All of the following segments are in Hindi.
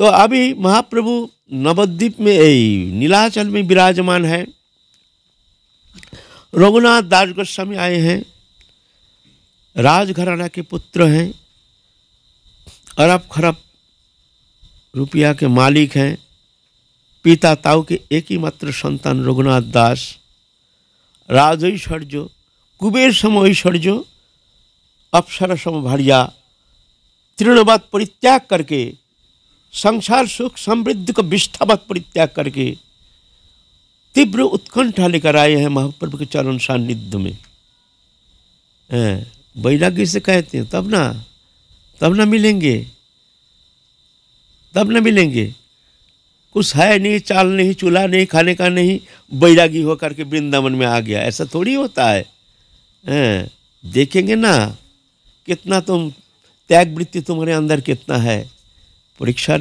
तो अभी महाप्रभु नवद्वीप में नीलाचल में विराजमान है रघुनाथ दास गोस्वामी आए हैं राजघराना के पुत्र हैं अरब खरब रुपया के मालिक हैं पिता ताऊ के एक ही मात्र संतान रघुनाथ दास राज ऐश्वर्य कुबेर सम ऐश्वर्य अप्सरा सम भरिया तृणवाद परित्याग करके संसार सुख समृद्धि को विस्थावत परित्याग करके तीव्र उत्कंठा लेकर आए हैं महाप्रभु के चरण सान्निध्य में वैराग्य से कहते हैं तब ना तब ना मिलेंगे तब ना मिलेंगे कुछ है नहीं चाल नहीं चूल्हा नहीं खाने का नहीं बैरागी होकर के वृंदावन में आ गया ऐसा थोड़ी होता है देखेंगे ना कितना तुम त्याग वृत्ति तुम्हारे अंदर कितना है परीक्षा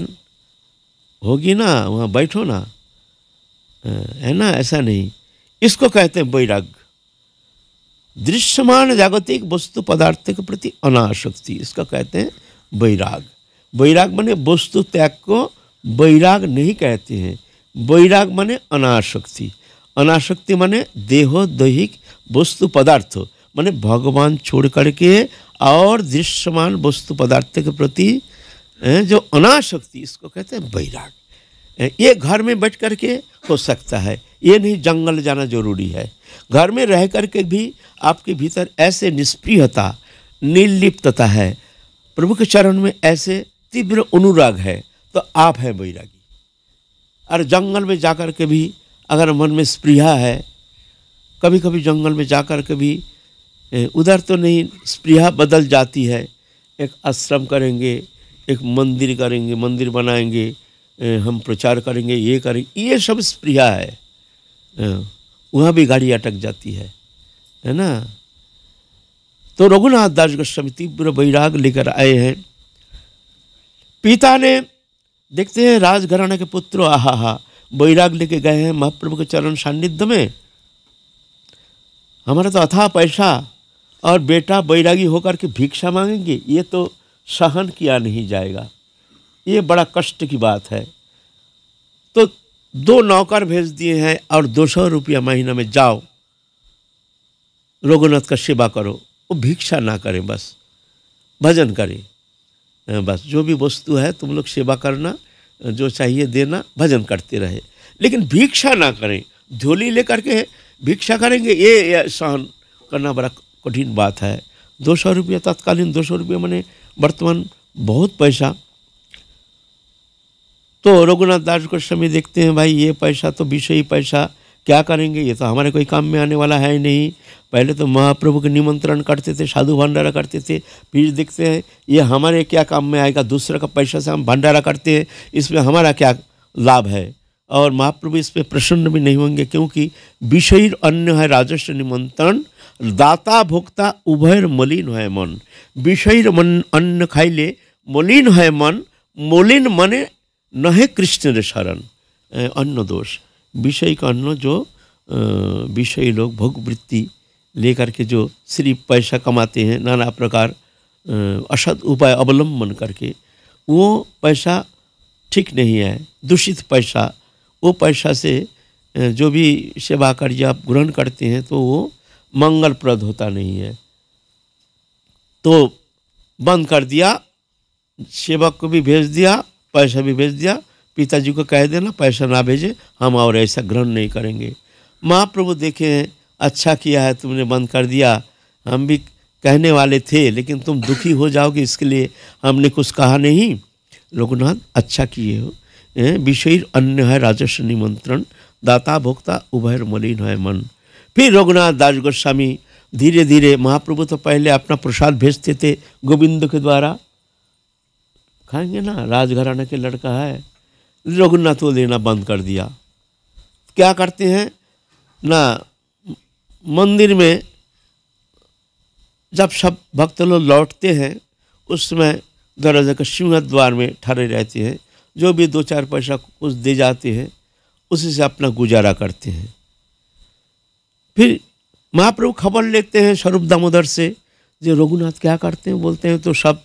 होगी ना वहाँ बैठो ना है ना ऐसा नहीं इसको कहते हैं वैराग्य दृश्यमान जागतिक वस्तु पदार्थ के प्रति अनाशक्ति इसका कहते हैं वैराग वैराग माने वस्तु त्याग को वैराग नहीं कहते हैं वैराग माने अनाशक्ति अनाशक्ति माने देहो दैहिक वस्तु पदार्थ माने भगवान छोड़ करके और दृश्यमान वस्तु पदार्थ के प्रति जो अनाशक्ति इसको कहते हैं बैराग ये घर में बैठ कर के हो सकता है ये नहीं जंगल जाना जरूरी है घर में रह कर के भी आपके भीतर ऐसे निष्प्रियता निर्लिप्तता है प्रभु के चरण में ऐसे तीव्र अनुराग है तो आप हैं बैरागी और जंगल में जाकर के भी अगर मन में स्प्रिया है कभी कभी जंगल में जाकर के भी उधर तो नहीं स्प्रिया बदल जाती है एक आश्रम करेंगे एक मंदिर करेंगे मंदिर बनाएंगे हम प्रचार करेंगे ये करेंगे ये सब प्रिया है वहाँ भी गाड़ी अटक जाती है है ना तो रघुनाथ दास गोस्वामी तीव्र वैराग लेकर आए हैं पिता ने देखते हैं राजघराना के पुत्र आहा हा वैराग लेके गए हैं महाप्रभु के चरण सान्निध्य में हमारा तो अथा पैसा और बेटा बैरागी होकर के भिक्षा मांगेंगे ये तो सहन किया नहीं जाएगा ये बड़ा कष्ट की बात है तो दो नौकर भेज दिए हैं और दो सौ रुपया महीना में जाओ रघुनाथ का सेवा करो वो भिक्षा ना करें बस भजन करें हाँ, बस जो भी वस्तु है तुम लोग सेवा करना जो चाहिए देना भजन करते रहे लेकिन भिक्षा ना करें झोली लेकर के भिक्षा करेंगे ये, सहन करना बड़ा कठिन बात है दो सौ रुपया तत्कालीन दो सौ रुपये मैंने वर्तमान बहुत पैसा तो रघुनाथ दास को समय देखते हैं भाई ये पैसा तो विषय ही पैसा क्या करेंगे ये तो हमारे कोई काम में आने वाला है ही नहीं पहले तो महाप्रभु के निमंत्रण करते थे साधु भंडारा करते थे फिर देखते हैं ये हमारे क्या काम में आएगा दूसरे का पैसा से हम भंडारा करते हैं इसमें हमारा क्या लाभ है और महाप्रभु इस पर प्रसन्न भी नहीं होंगे क्योंकि विषय अन्य है राजस्व निमंत्रण দাতা ভোক্তা উভয়ের মলিন হয় मन अन्न মন অন্ন খাইলে মলিন হয় मन মলিন মনে कृष्ण रे शरण अन्न दोष विषय का अन्न जो विषय लोग भोगवृत्ति लेकर के जो सिर्फ पैसा कमाते हैं नाना प्रकार असद उपाय अवलंबन करके वो पैसा ठीक नहीं है दूषित पैसा वो पैसा से जो भी सेवा कार्य आप ग्रहण करते हैं तो वो मंगलप्रद होता नहीं है तो बंद कर दिया सेवक को भी भेज दिया पैसा भी भेज दिया पिताजी को कह देना पैसा ना भेजे हम और ऐसा ग्रहण नहीं करेंगे महाप्रभु देखे अच्छा किया है तुमने बंद कर दिया हम भी कहने वाले थे लेकिन तुम दुखी हो जाओगे इसके लिए हमने कुछ कहा नहीं लोकनाथ अच्छा किए हो विषय अन्य है राजस्व निमंत्रण दाता भोक्ता उभयर मलिन है मन फिर रघुनाथ दास गोस्वामी धीरे धीरे महाप्रभु तो पहले अपना प्रसाद भेजते थे गोविंद के द्वारा खाएंगे ना राजघराना के लड़का है रघुनाथ को लेना बंद कर दिया क्या करते हैं ना मंदिर में जब सब भक्त लोग लौटते हैं उस समय दरवाजे के सिंह द्वार में ठहरे रहते हैं जो भी दो चार पैसा कुछ दे जाते हैं उसी से अपना गुजारा करते हैं फिर महाप्रभु खबर लेते हैं स्वरूप दामोदर से जो रघुनाथ क्या करते हैं बोलते हैं तो सब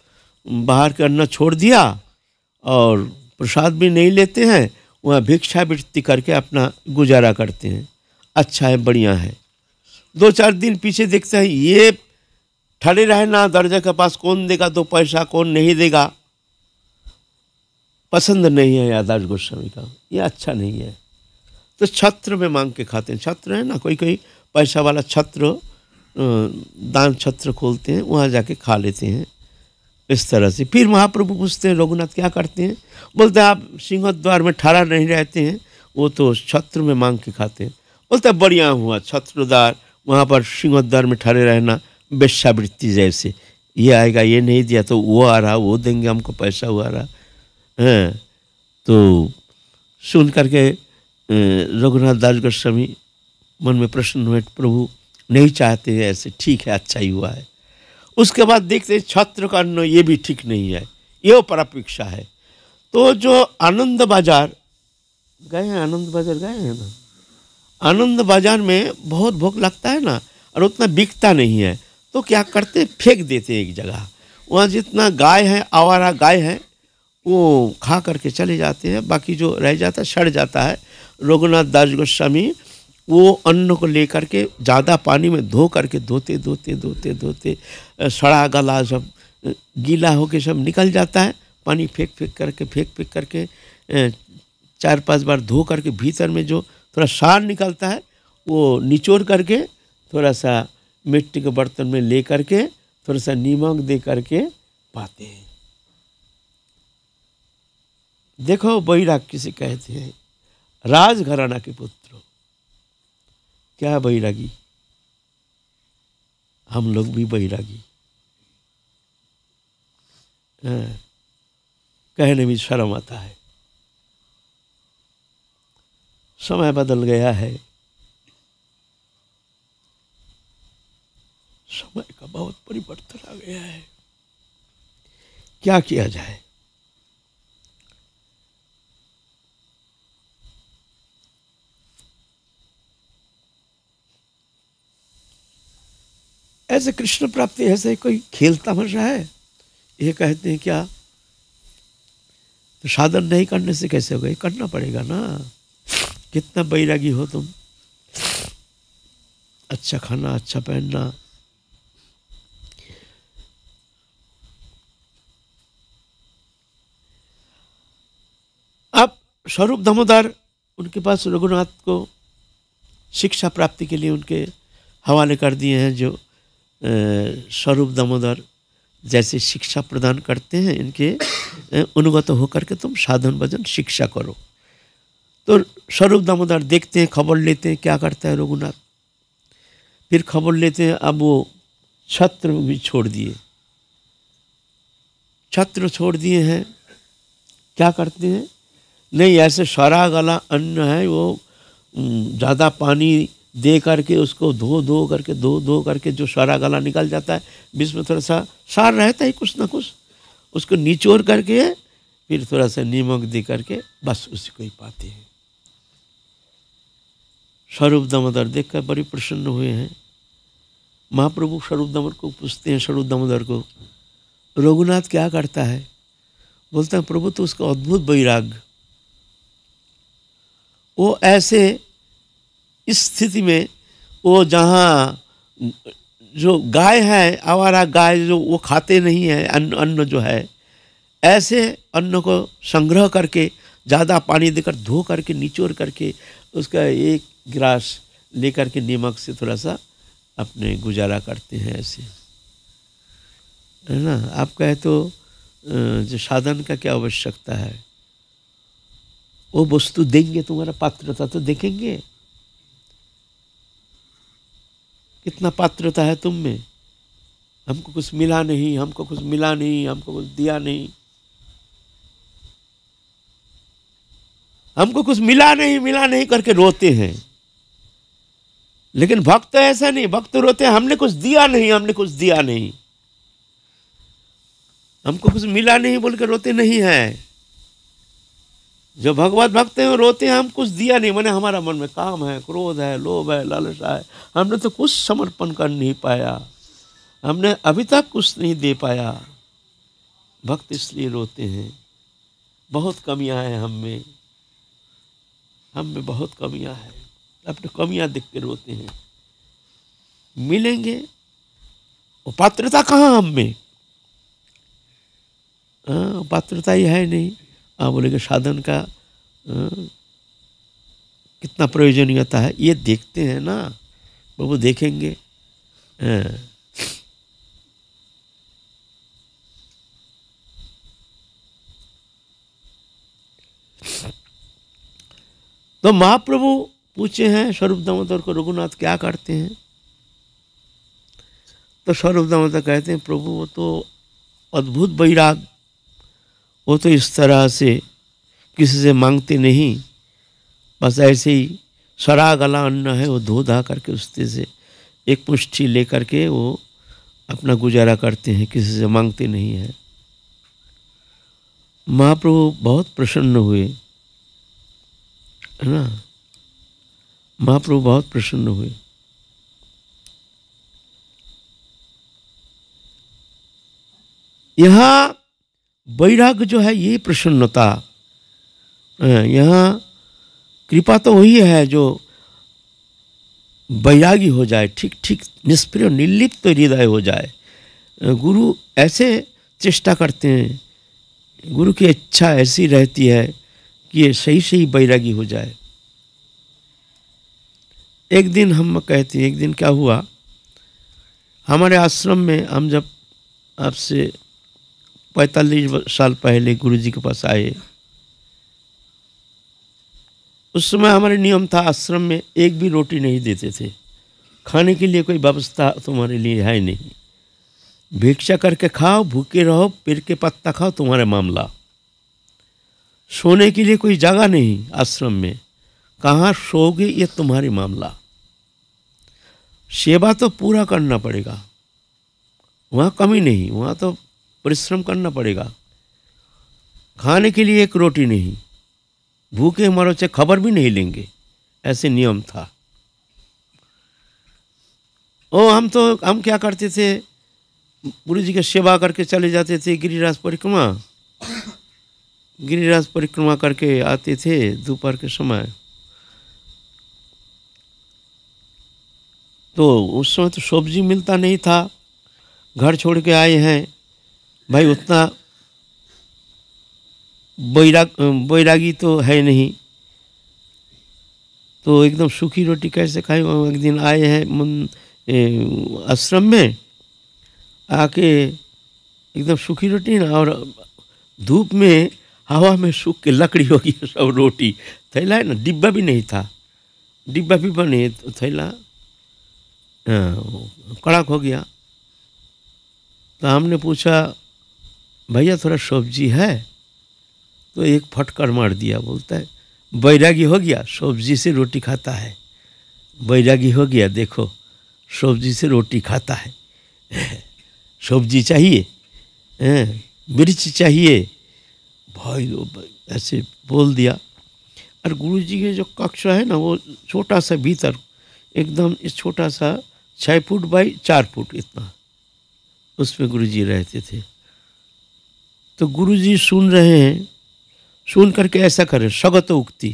बाहर करना छोड़ दिया और प्रसाद भी नहीं लेते हैं वह भिक्षावृत्ति करके अपना गुजारा करते हैं अच्छा है बढ़िया है दो चार दिन पीछे देखते हैं ये ठड़े रहे ना दर्जा के पास कौन देगा दो पैसा कौन नहीं देगा पसंद नहीं है यादाश गोस्वामी का ये अच्छा नहीं है तो छत्र में मांग के खाते हैं छत्र है ना कोई कोई पैसा वाला छत्र दान छत्र खोलते हैं वहाँ जाके खा लेते हैं इस तरह से फिर महाप्रभु पूछते हैं रघुनाथ क्या करते हैं बोलते हैं आप सिंहद्वार में ठहरा नहीं रहते हैं वो तो छत्र में मांग के खाते हैं बोलते हैं बढ़िया हुआ छत्रदार वहाँ पर सिंहद्वार में ठहरे रहना वेश्यावृत्ति जैसे ये आएगा ये नहीं दिया तो वो आ रहा वो देंगे हमको पैसा हुआ रहा हैं हाँ, तो सुन करके रघुनाथ दास गोस्वामी मन में प्रश्न हुए प्रभु नहीं चाहते हैं ऐसे ठीक है अच्छा ही हुआ है उसके बाद देखते हैं छत्र का अन्न ये भी ठीक नहीं है ये परापेक्षा है तो जो आनंद बाजार गए हैं आनंद बाजार गए हैं ना आनंद बाजार में बहुत भूख लगता है ना और उतना बिकता नहीं है तो क्या करते फेंक देते एक जगह वहाँ जितना गाय है आवारा गाय है वो खा करके चले जाते हैं बाकी जो रह जाता है सड़ जाता है रघुनाथ दास गोस्वामी वो अन्न को लेकर के ज़्यादा पानी में धो करके धोते धोते धोते धोते सड़ा गला सब गीला होके सब निकल जाता है पानी फेंक फेंक करके फेंक फेंक करके चार पांच बार धो करके भीतर में जो थोड़ा सार निकलता है वो निचोड़ करके थोड़ा सा मिट्टी के बर्तन में ले करके थोड़ा सा नीमक दे करके पाते हैं देखो बैराग किसे कहते हैं राजघराना के पुत्र क्या बैरागी हम लोग भी बैरागी हाँ, कहने में शर्म आता है समय बदल गया है समय का बहुत परिवर्तन आ गया है क्या किया जाए ऐसे कृष्ण प्राप्ति ऐसे कोई खेल तमाशा है ये कहते हैं क्या तो साधन नहीं करने से कैसे होगा करना पड़ेगा ना कितना बैरागी हो तुम अच्छा खाना अच्छा पहनना अब स्वरूप दामोदर उनके पास रघुनाथ को शिक्षा प्राप्ति के लिए उनके हवाले कर दिए हैं जो स्वरूप दामोदर जैसे शिक्षा प्रदान करते हैं इनके अनुगत होकर के तुम साधन भजन शिक्षा करो तो स्वरूप दामोदर देखते हैं खबर लेते हैं क्या करता है रघुनाथ फिर खबर लेते हैं अब वो छत्र भी छोड़ दिए छत्र छोड़ दिए हैं क्या करते हैं नहीं ऐसे सरा गला अन्न है वो ज़्यादा पानी दे करके उसको धो धो करके धो धो करके जो सारा गला निकल जाता है बीच में थोड़ा सा सार रहता है कुछ ना कुछ उसको निचोड़ करके फिर थोड़ा सा नीमक दे करके बस उसी को ही पाते हैं स्वरूप दामोदर देख कर बड़े प्रसन्न हुए हैं महाप्रभु स्वरूप दामोदर को पूछते हैं स्वरूप दामोदर को रघुनाथ क्या करता है बोलते हैं प्रभु तो उसका अद्भुत वैराग वो ऐसे इस स्थिति में वो जहाँ जो गाय है आवारा गाय जो वो खाते नहीं है अन्न अन्न जो है ऐसे अन्न को संग्रह करके ज़्यादा पानी देकर धो करके निचोड़ करके उसका एक गिलास लेकर के नमक से थोड़ा सा अपने गुजारा करते हैं ऐसे है ना आप कहे तो जो साधन का क्या आवश्यकता है वो वस्तु देंगे तुम्हारा पात्रता तो देखेंगे कितना पात्रता है तुम में हमको कुछ मिला नहीं हमको कुछ मिला नहीं हमको कुछ दिया नहीं हमको कुछ मिला नहीं मिला नहीं करके रोते हैं लेकिन भक्त तो ऐसा नहीं भक्त तो रोते हैं हमने कुछ दिया नहीं हमने कुछ दिया नहीं हमको कुछ मिला नहीं बोल के रोते नहीं है जो भगवत भक्त हैं रोते हैं हम कुछ दिया नहीं मैंने हमारा मन में काम है क्रोध है लोभ है लालसा है हमने तो कुछ समर्पण कर नहीं पाया हमने अभी तक कुछ नहीं दे पाया भक्त इसलिए रोते हैं बहुत कमियां हैं हम में हम में बहुत कमियां हैं अपने कमियां देख के रोते हैं मिलेंगे पात्रता कहाँ हम में हाँ पात्रता ही है नहीं आप बोलेंगे साधन का आ, कितना प्रयोजनीयता है ये देखते हैं ना बाबू देखेंगे आ, तो महाप्रभु पूछे हैं स्वरूप दामोदर को रघुनाथ क्या करते हैं तो स्वरूप दामोदर कहते हैं प्रभु वो तो अद्भुत वैराग वो तो इस तरह से किसी से मांगते नहीं बस ऐसे ही सरा गला अन्न है वो धो धा करके उससे से एक मुष्ठी लेकर के वो अपना गुजारा करते हैं किसी से मांगते नहीं है महाप्रभु बहुत प्रसन्न हुए है ना महाप्रभु बहुत प्रसन्न हुए यहाँ वैराग जो है ये प्रसन्नता यहाँ कृपा तो वही है जो वैरागी हो जाए ठीक ठीक निष्प्रिय निर्लिप्त तो हृदय हो जाए गुरु ऐसे चेष्टा करते हैं गुरु की इच्छा ऐसी रहती है कि ये सही सही बैरागी हो जाए एक दिन हम कहते हैं एक दिन क्या हुआ हमारे आश्रम में हम जब आपसे पैंतालीस साल पहले गुरु जी के पास आए उस समय हमारे नियम था आश्रम में एक भी रोटी नहीं देते थे खाने के लिए कोई व्यवस्था तुम्हारे लिए है नहीं भिक्षा करके खाओ भूखे रहो पेड़ के पत्ता खाओ तुम्हारा मामला सोने के लिए कोई जगह नहीं आश्रम में कहाँ सोगे ये तुम्हारी मामला सेवा तो पूरा करना पड़ेगा वहाँ कमी नहीं वहाँ तो परिश्रम करना पड़ेगा खाने के लिए एक रोटी नहीं भूखे मरो से खबर भी नहीं लेंगे ऐसे नियम था ओ हम तो हम क्या करते थे गुरु जी की सेवा करके चले जाते थे गिरिराज परिक्रमा गिरिराज परिक्रमा करके आते थे दोपहर के समय तो उस समय तो सब्जी मिलता नहीं था घर छोड़ के आए हैं भाई उतना बैराग बैरागी तो है नहीं तो एकदम सूखी रोटी कैसे हम एक दिन आए हैं आश्रम में आके एकदम सूखी रोटी ना और धूप में हवा में सूख के लकड़ी होगी सब रोटी थैला है ना डिब्बा भी नहीं था डिब्बा भी बने तो थैला हाँ, कड़क हो गया तो हमने पूछा भैया थोड़ा सब्जी है तो एक फटकर मार दिया बोलता है बैरागी हो गया सब्जी से रोटी खाता है बैरागी हो गया देखो सब्जी से रोटी खाता है सब्जी चाहिए हाँ, मिर्च चाहिए भाई वो ऐसे बोल दिया और गुरु जी के जो कक्ष है ना वो छोटा सा भीतर एकदम इस छोटा सा छः फुट बाई चार फुट इतना उसमें गुरु जी रहते थे तो गुरु जी सुन रहे हैं सुन करके ऐसा करें स्वगत उक्ति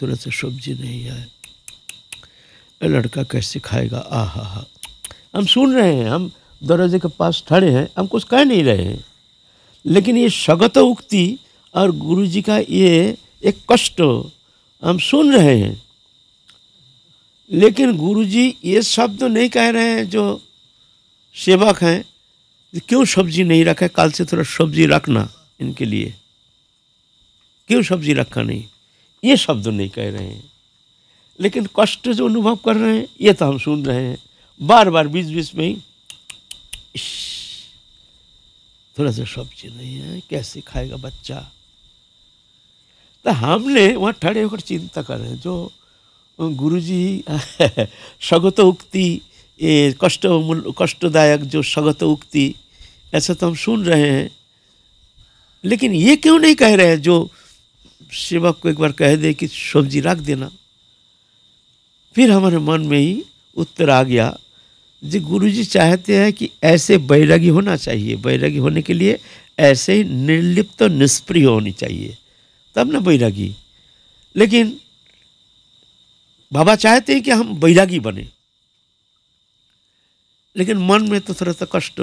थोड़ा सा सब्जी नहीं आए लड़का कैसे खाएगा आ हा हा हम सुन रहे हैं हम दरवाजे के पास खड़े हैं हम कुछ कह नहीं रहे हैं लेकिन ये स्वगत उक्ति और गुरु जी का ये एक कष्ट हम सुन रहे हैं लेकिन गुरु जी ये शब्द नहीं कह रहे हैं जो सेवक हैं क्यों सब्जी नहीं रखा कल से थोड़ा सब्जी रखना इनके लिए क्यों सब्जी रखा नहीं ये शब्द नहीं कह रहे हैं लेकिन कष्ट जो अनुभव कर रहे हैं ये तो हम सुन रहे हैं बार बार बीच बीच में ही थोड़ा सा सब्जी नहीं है कैसे खाएगा बच्चा तो हमने वहाँ ठड़े होकर चिंता कर रहे हैं जो गुरुजी सगत उक्ति ये कष्ट कष्टदायक जो सगत उक्ति ऐसा तो हम सुन रहे हैं लेकिन ये क्यों नहीं कह रहे हैं जो सेवक को एक बार कह दे कि सब्जी रख देना फिर हमारे मन में ही उत्तर आ गया जी गुरु जी चाहते हैं कि ऐसे बैरागी होना चाहिए बैरागी होने के लिए ऐसे ही निर्लिप्त तो निष्प्रिय होनी चाहिए तब ना बैरागी लेकिन बाबा चाहते हैं कि हम बैरागी बने लेकिन मन में तो थोड़ा सा कष्ट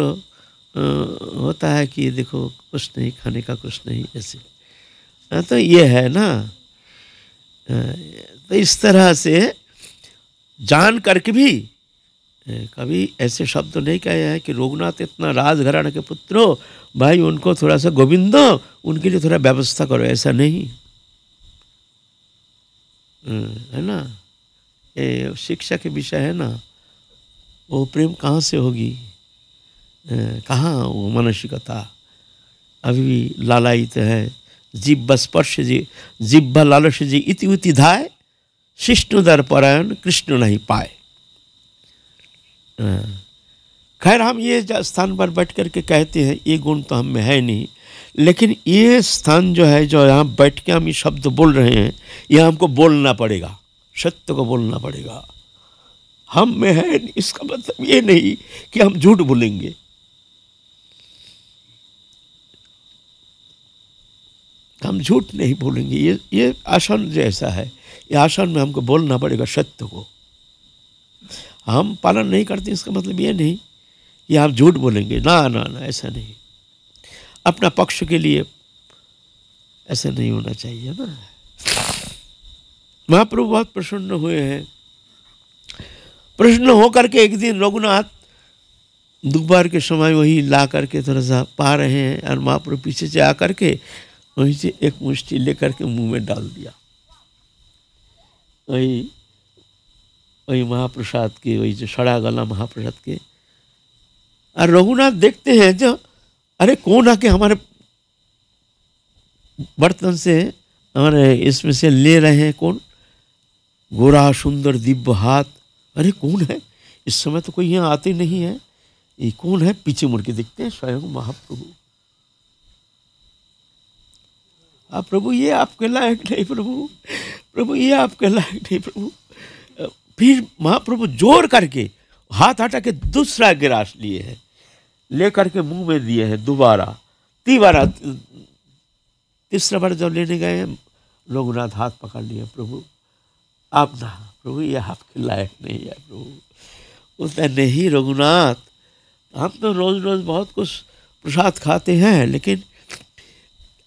होता है कि देखो कुछ नहीं खाने का कुछ नहीं ऐसे तो ये है ना तो इस तरह से जान करके भी कभी ऐसे शब्द नहीं कहे हैं कि रघुनाथ इतना राजघराना के पुत्र हो भाई उनको थोड़ा सा गोविंदो उनके लिए थोड़ा व्यवस्था करो ऐसा नहीं है ना ये शिक्षा के विषय है ना वो प्रेम कहाँ से होगी कहाँ वो मानसिकता अभी भी लालायित है जिब्ब स्पर्श जी जिब्ब लालस जी इति उति धाय शिष्णु दर परायण कृष्ण नहीं पाए खैर हम ये स्थान पर बैठ करके कहते हैं ये गुण तो हम में है नहीं लेकिन ये स्थान जो है जो यहाँ बैठ के हम ये शब्द बोल रहे हैं ये हमको बोलना पड़ेगा सत्य को बोलना पड़ेगा हम में है इसका मतलब ये नहीं कि हम झूठ बोलेंगे तो हम झूठ नहीं बोलेंगे ये ये आसन जैसा है ये आसन में हमको बोलना पड़ेगा सत्य को हम पालन नहीं करते इसका मतलब ये नहीं कि आप झूठ बोलेंगे ना ना ना ऐसा नहीं अपना पक्ष के लिए ऐसा नहीं होना चाहिए ना महाप्रभु बहुत प्रसन्न हुए हैं प्रसन्न होकर के एक दिन रघुनाथ दोपहर के समय वही ला करके थोड़ा सा पा रहे हैं और महाप्रभु पीछे से आकर के वहीं से एक मुश्ती लेकर के मुंह में डाल दिया वही वही महाप्रसाद के वही जो सड़ा गला महाप्रसाद के और रघुनाथ देखते हैं जो अरे कौन आके हमारे बर्तन से हमारे इसमें से ले रहे हैं कौन गोरा सुंदर दिव्य हाथ अरे कौन है इस समय तो कोई यहाँ आते नहीं है ये कौन है पीछे मुड़ के देखते हैं स्वयं महाप्रभु आप हाँ, प्रभु ये आपके लायक नहीं प्रभु प्रभु ये आपके लायक नहीं प्रभु फिर महाप्रभु जोर करके हाथ हटा के दूसरा गिलास लिए हैं लेकर के मुंह में दिए हैं दोबारा तीबारा तीसरा बार जब लेने गए हैं लोगनाथ हाथ पकड़ लिए प्रभु आप ना प्रभु ये आपके लायक नहीं है प्रभु उसने नहीं रघुनाथ हम तो रोज़ रोज़ बहुत कुछ प्रसाद खाते हैं लेकिन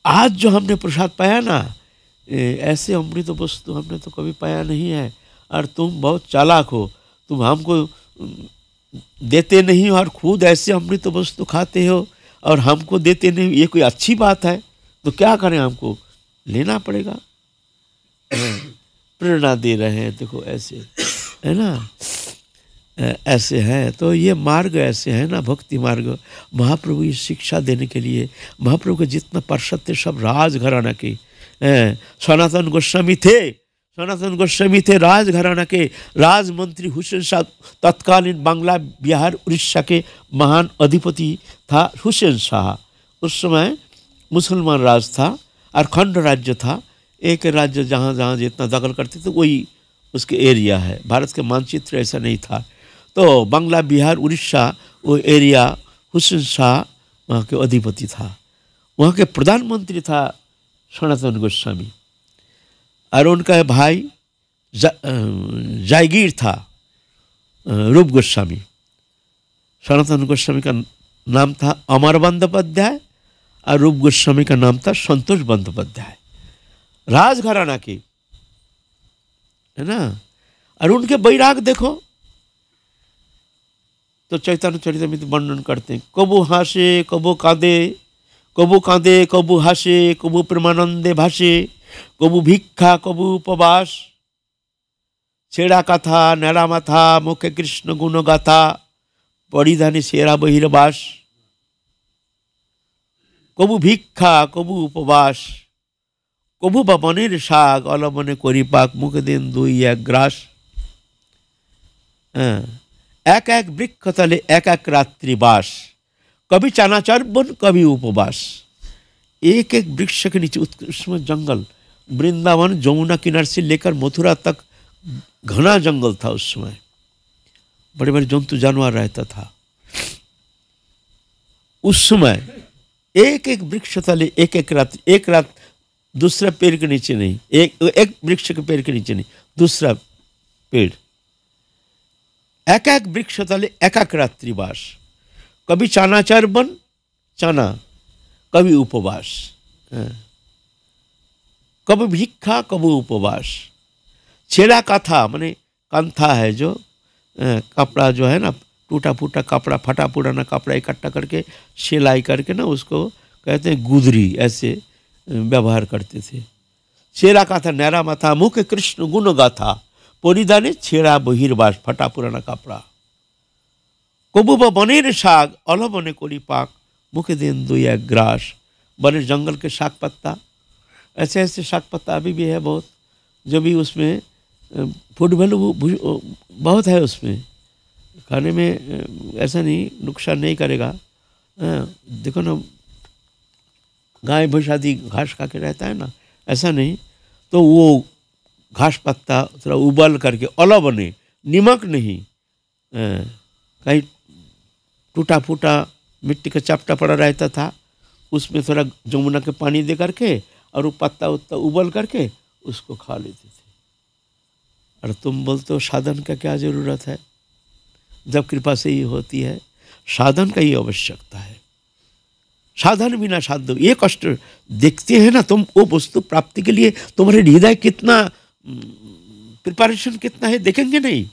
आज जो हमने प्रसाद पाया ना ऐसे अमृत तो वस्तु हमने तो कभी पाया नहीं है और तुम बहुत चालाक हो तुम हमको देते नहीं हो और खुद ऐसे अमृत तो वस्तु खाते हो और हमको देते नहीं ये कोई अच्छी बात है तो क्या करें हमको लेना पड़ेगा प्रेरणा दे रहे हैं देखो ऐसे है ना ऐसे हैं तो ये मार्ग ऐसे हैं ना भक्ति मार्ग महाप्रभु ये शिक्षा देने के लिए महाप्रभु के जितना पार्षद थे सब राजघराना के सनातन गोस्वामी थे सनातन गोस्वामी थे राजघराना के राजमंत्री हुसैन शाह तत्कालीन बांग्ला बिहार उड़ीसा के महान अधिपति था हुसैन शाह उस समय मुसलमान राज था और खंड राज्य था एक राज्य जहाँ जहाँ जितना दखल करते थे वही उसके एरिया है भारत के मानचित्र ऐसा नहीं था তো বাংলা বিহার উড়িষ্যা ও এরিয়া হুসেন শাহ শাহকে অধিপতি থা ওকে প্রধানমন্ত্রী থা সনাতন গোস্বামী আর ওনকা ভাই জায়গির থা রূপ গোস্বামী সনাতন গোস্বামী নাম থা অমর বন্দ্যোপাধ্যায় আর রূপ গোস্বামী নাম থা সন্তোষ বন্দ্যোপাধ্যায় কি হ্যাঁ আর উনকে বৈরাগ দেখো তো চৈতন্য চরিতামৃত বর্ণন করতে কবু হাসে কবু কাঁদে কবু কাঁদে কবু হাসে কবু প্রেমানন্দে ভাসে কবু ভিক্ষা কবু উপবাস ছেঁড়া কাথা ন্যাড়া মাথা মুখে কৃষ্ণ গুণগাথা পরিধানে সেরা বহিরবাস কবু ভিক্ষা কবু উপবাস কবু বা মনের শাক অলবনে করি পাক মুখে দেন দুই এক গ্রাস হ্যাঁ এক এক বৃক্ষতলে এক এক রাত্রি বাস कभी चानाचार बन कभी उपवास एक एक वृक्ष के नीचे उत्कृष्ट जंगल वृंदावन जमुना किनार से लेकर मथुरा तक घना जंगल था उस समय बड़े बड़े जंतु जानवर रहता था उस समय एक एक वृक्ष तले एक एक रात एक रात दूसरा पेड़ के नीचे नहीं एक एक वृक्ष के पेड़ के नीचे नहीं दूसरा पेड़ एक एक तले एक एक रात्रिवास कभी चानाचार बन चना कभी उपवास कभी भिक्षा कभी उपवास छेड़ा काथा माने कंथा है जो कपड़ा जो है ना टूटा फूटा कपड़ा फटा पुराना कपड़ा इकट्ठा करके सिलाई करके ना उसको कहते हैं गुदरी ऐसे व्यवहार करते थे का काथा नैरा माथा मुख कृष्ण गुण गाथा পরিধানে ছেঁড়া বহির্বাস ফাটা পুরানা কাপড়া কবুব বনের শাক बने করি পাক मुख दिन दो या ग्रास बने जंगल के शाक पत्ता ऐसे ऐसे शाक पत्ता अभी भी है बहुत जो भी उसमें फूड वैल्यू बहुत है उसमें खाने में ऐसा नहीं नुकसान नहीं करेगा देखो ना गाय भैंस आदि घास खा के रहता है ना ऐसा नहीं तो वो घास पत्ता थोड़ा उबल करके ओला बने नमक नहीं कहीं टूटा फूटा मिट्टी का चपटा पड़ा रहता था उसमें थोड़ा जमुना के पानी दे करके और वो पत्ता उत्ता उबल करके उसको खा लेते थे और तुम बोलते हो साधन का क्या ज़रूरत है जब कृपा से ही होती है साधन का ही आवश्यकता है साधन बिना साध ये कष्ट देखते हैं ना तुम वो वस्तु प्राप्ति के लिए तुम्हारे हृदय कितना प्रिपरेशन कितना है देखेंगे नहीं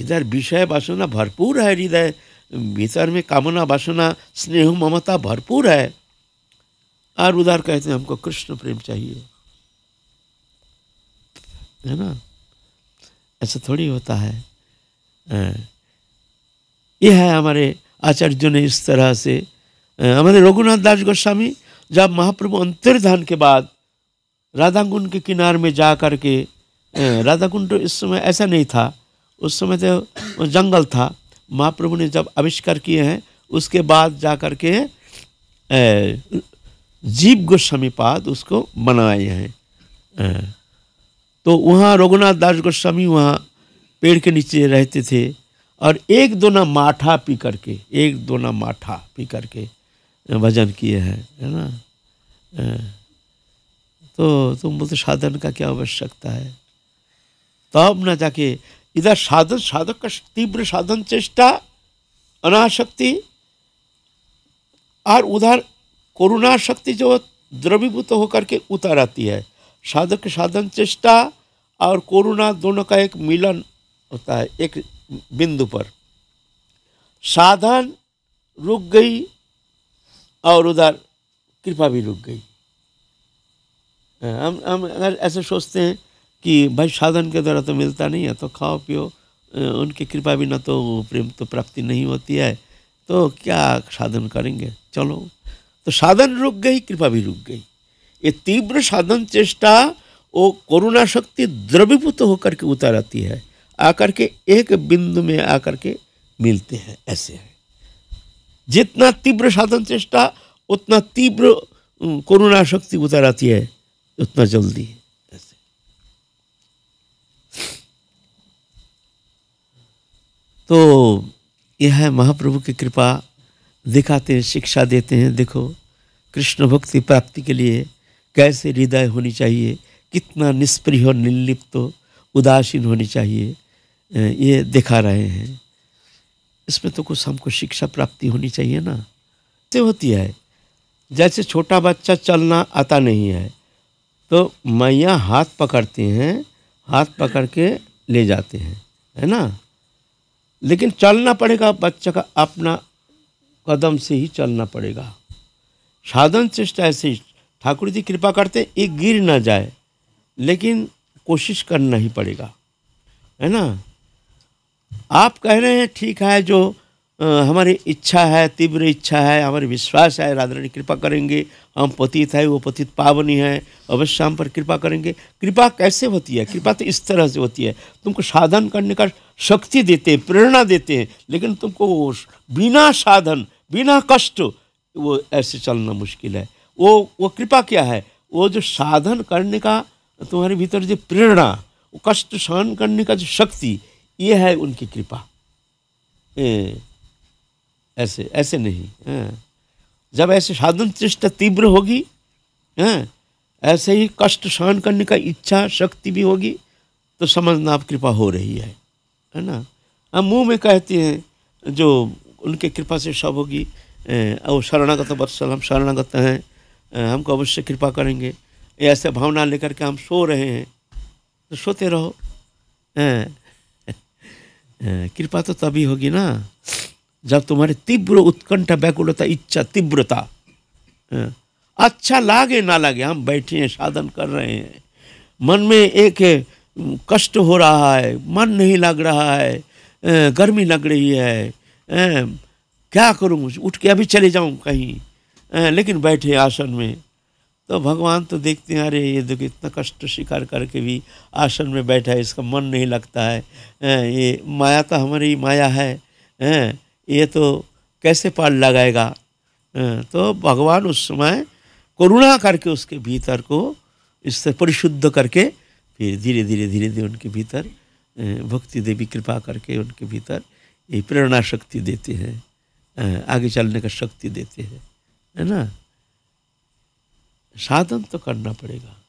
इधर विषय वासना भरपूर है हृदय भीतर में कामना वासना स्नेह ममता भरपूर है और उधर कहते हैं हमको कृष्ण प्रेम चाहिए है ना ऐसा थोड़ी होता है यह है हमारे आचार्य ने इस तरह से हमारे रघुनाथ दास गोस्वामी जब महाप्रभु अंतर्धान के बाद राधा कुंड के किनार में जा कर के राधा कुंड तो इस समय ऐसा नहीं था उस समय तो जंगल था महाप्रभु ने जब आविष्कार किए हैं उसके बाद जा कर के जीव गोस्वामी पाद उसको बनाए हैं तो वहाँ रघुनाथ दास गोस्वामी वहाँ पेड़ के नीचे रहते थे और एक दोना माठा पी करके एक दोना माठा पी करके भजन किए हैं है ना तो तुम बोलते साधन का क्या आवश्यकता है तब तो न जाके इधर साधन साधक का तीव्र साधन चेष्टा अनाशक्ति और उधर करुणा शक्ति जो द्रवीभूत होकर के उतर आती है साधक के साधन चेष्टा और करुणा दोनों का एक मिलन होता है एक बिंदु पर साधन रुक गई और उधर कृपा भी रुक गई हम हम अगर ऐसे सोचते हैं कि भाई साधन के द्वारा तो मिलता नहीं है तो खाओ पियो उनकी कृपा बिना तो प्रेम तो प्राप्ति नहीं होती है तो क्या साधन करेंगे चलो तो साधन रुक गई कृपा भी रुक गई ये तीव्र साधन चेष्टा वो करुणा शक्ति द्रवीभूत होकर के उतर आती है आकर के एक बिंदु में आकर के मिलते हैं ऐसे है जितना तीव्र साधन चेष्टा उतना तीव्र करुणा शक्ति उतर आती है उतना जल्दी ऐसे तो यह है महाप्रभु की कृपा दिखाते हैं शिक्षा देते हैं देखो कृष्ण भक्ति प्राप्ति के लिए कैसे हृदय होनी चाहिए कितना निष्प्रिय और निर्लिप्त तो, उदासीन होनी चाहिए ये दिखा रहे हैं इसमें तो कुछ हमको शिक्षा प्राप्ति होनी चाहिए ना से होती है जैसे छोटा बच्चा चलना आता नहीं है तो मैया हाथ पकड़ती हैं हाथ पकड़ के ले जाते हैं है ना लेकिन चलना पड़ेगा बच्चे का अपना कदम से ही चलना पड़ेगा साधन चेष्टा ऐसे ठाकुर जी कृपा करते एक गिर ना जाए लेकिन कोशिश करना ही पड़ेगा है ना आप कह रहे हैं ठीक है जो हमारी इच्छा है तीव्र इच्छा है हमारे विश्वास है राधारानी कृपा करेंगे हम पतित है वो पतित पावनी है अवश्य हम पर कृपा करेंगे कृपा कैसे होती है कृपा तो इस तरह से होती है तुमको साधन करने का शक्ति देते हैं प्रेरणा देते हैं लेकिन तुमको बिना साधन बिना कष्ट वो ऐसे चलना मुश्किल है वो वो कृपा क्या है वो जो साधन करने का तुम्हारे भीतर जो प्रेरणा वो कष्ट सहन करने का जो शक्ति ये है उनकी कृपा ऐसे ऐसे नहीं हाँ। जब ऐसे साधन तृष्ठा तीव्र होगी हाँ, ऐसे ही कष्ट सहन करने का इच्छा शक्ति भी होगी तो समझना आप कृपा हो रही है है ना हम मुंह में कहते हैं जो उनके कृपा से सब होगी और शरणागत वत्सल हम शरणागत हैं हमको अवश्य कृपा करेंगे ऐसे भावना लेकर के हम सो रहे हैं तो सोते रहो हाँ। कृपा तो तभी होगी ना जब तुम्हारी तीव्र उत्कंठा व्याकुलता इच्छा तीव्रता हाँ, अच्छा लागे ना लागे हम बैठे हैं साधन कर रहे हैं मन में एक हाँ, कष्ट हो रहा है मन नहीं लग रहा है हाँ, गर्मी लग रही है क्या करूँ उठ के अभी चले जाऊँ कहीं लेकिन बैठे आसन में तो भगवान तो देखते हैं अरे ये देखो इतना कष्ट स्वीकार करके भी आसन में बैठा है इसका मन नहीं लगता है ये माया तो हमारी माया है ये तो कैसे पाल लगाएगा तो भगवान उस समय करुणा करके उसके भीतर को इससे परिशुद्ध करके फिर धीरे धीरे धीरे धीरे उनके भीतर भक्ति देवी कृपा करके उनके भीतर ये प्रेरणा शक्ति देते हैं आगे चलने का शक्ति देते हैं है ना साधन तो करना पड़ेगा